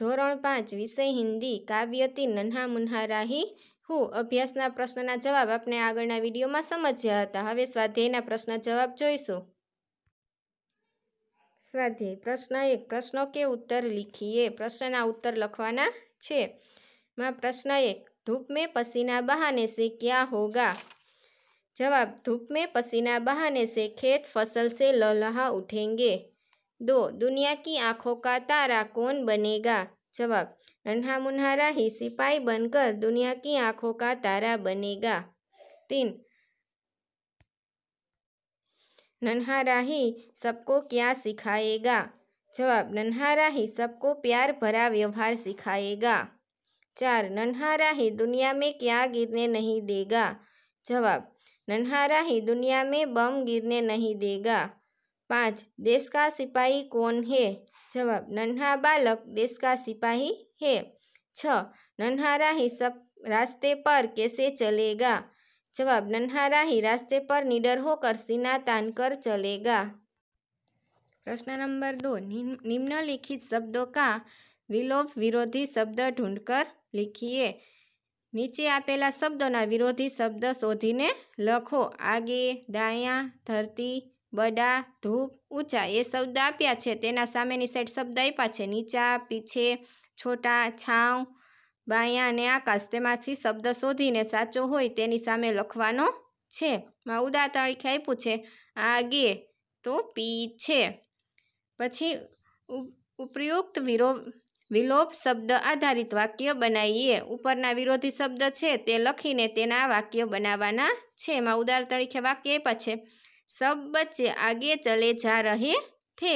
ધોરણ પાંચ વિષય હિન્દી કાવ્યતી નન્હા મુન્હા રાહી હું અભ્યાસના પ્રશ્નના જવાબ આપણે આગળના વિડીયોમાં સમજ્યા હતા હવે સ્વાધ્યાયના પ્રશ્ન જવાબ જોઈશું સ્વાધ્યાય પ્રશ્ન એક પ્રશ્નો કે ઉત્તર લીખીએ પ્રશ્નના ઉત્તર લખવાના છે માં પ્રશ્ન એક ધૂપ મેં પસીના બહાને સે ક્યાં હોગા જવાબ ધૂપ મેં પસીના બહાને સે ખેત ફસલ સે લલહા ઉઠેંગે दो दुनिया की आंखों का तारा कौन बनेगा जवाब नन्हा मुन्हा राही सिपाही बनकर दुनिया की आंखों का तारा बनेगा तीन नन्हा राही सबको क्या सिखाएगा जवाब नन्हा राही सबको प्यार भरा व्यवहार सिखाएगा चार नन्हा राही दुनिया में क्या गिरने नहीं देगा जवाब नन्हा राही दुनिया में बम गिरने नहीं देगा पाँच देश का सिपाही कौन है जवाब नन्हा बालक देश का सिपाही है छ नन्हा राही सब रास्ते पर कैसे चलेगा जवाब नन्हा राही रास्ते पर निडर होकर सीना तान कर चलेगा प्रश्न नंबर दो निम्नलिखित शब्दों का विलोप विरोधी शब्द ढूंढकर लिखिए નીચે આપેલા શબ્દોના વિરોધી શબ્દ શોધીને लखो आगे दाया धरती બડા ધૂપ ઊંચા એ શબ્દ આપ્યા છે તેના સામેની સાઈડ શબ્દ આપ્યા છે નીચા પીછે છોટા છાંવ બાયા અને આકાશ તેમાંથી શબ્દ શોધીને સાચો હોય તેની સામે લખવાનો છે માં ઉદા તરીકે આપ્યું છે આગે તો પી છે પછી ઉપયુક્ત વિરોપ વિલોપ શબ્દ આધારિત વાક્ય બનાવીએ ઉપરના વિરોધી શબ્દ છે તે લખીને તેના વાક્ય બનાવવાના છે એમાં ઉદાહરણ તરીકે વાક્ય આપ્યા છે સબ બચ્ચે આગે ચલે જા રહે થે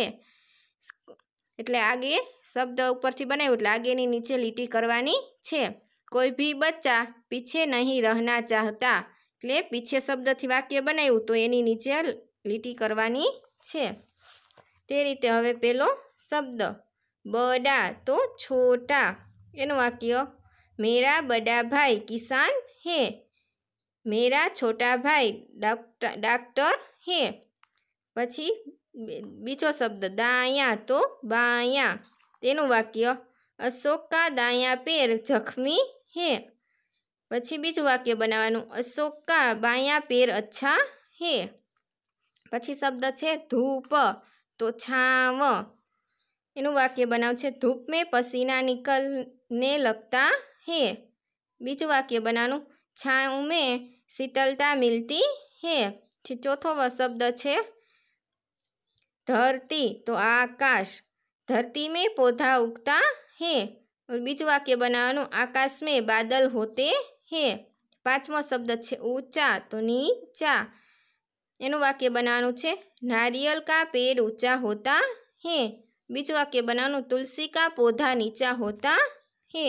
એટલે આગે શબ્દ ઉપરથી બનાવ્યું એટલે આગેની નીચે લીટી કરવાની છે કોઈ ભી બચ્ચા પીછે નહીં રહેના ચાહતા એટલે પીછે શબ્દથી વાક્ય બનાવ્યું તો એની નીચે લીટી કરવાની છે તે રીતે હવે પેલો શબ્દ બડા તો છોટા એનું વાક્ય મેરા બડા ભાઈ કિસાન હે મેરા છોટા ભાઈ ડોક્ટર હે પછી બીજો શબ્દ દાયા તો બાયા તેનું વાક્ય અશોકા દાયા પેર જખમી હે પછી બીજું વાક્ય બનાવવાનું અશોકા બાયા પેર અચ્છા હે પછી શબ્દ છે ધૂપ તો છાવ એનું વાક્ય બનાવ છે ધૂપ મેં પસીના નિકલને લગતા હે બીજું વાક્ય બનાવવાનું છાંવ મેં શીતલતા મિલતી હે છે ચોથો શબ્દ છે ધરતી તો આકાશ ધરતી મેં પૌધા ઉગતા હે બીજું વાક્ય બનાવવાનું આકાશ મેં બાદલ હોતે હે પાંચમો શબ્દ છે ઊંચા તો નીચા એનું વાક્ય બનાવવાનું છે નારિયેલ કા પેડ ઊંચા હોતા હે બીજું વાક્ય બનાવવાનું તુલસી કા પૌધા નીચા હોતા હે